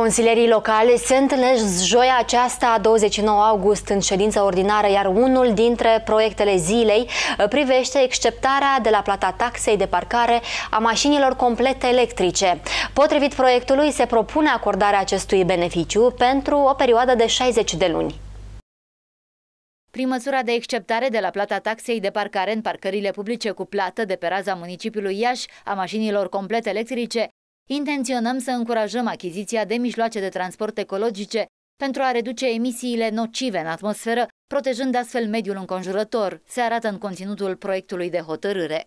Consilierii locale se întâlnesc joia aceasta, 29 august, în ședință ordinară, iar unul dintre proiectele zilei uh, privește exceptarea de la plata taxei de parcare a mașinilor complete electrice. Potrivit proiectului, se propune acordarea acestui beneficiu pentru o perioadă de 60 de luni. Prin măsura de exceptare de la plata taxei de parcare în parcările publice cu plată de pe raza municipiului Iași a mașinilor complet electrice, Intenționăm să încurajăm achiziția de mijloace de transport ecologice pentru a reduce emisiile nocive în atmosferă, protejând astfel mediul înconjurător, se arată în conținutul proiectului de hotărâre.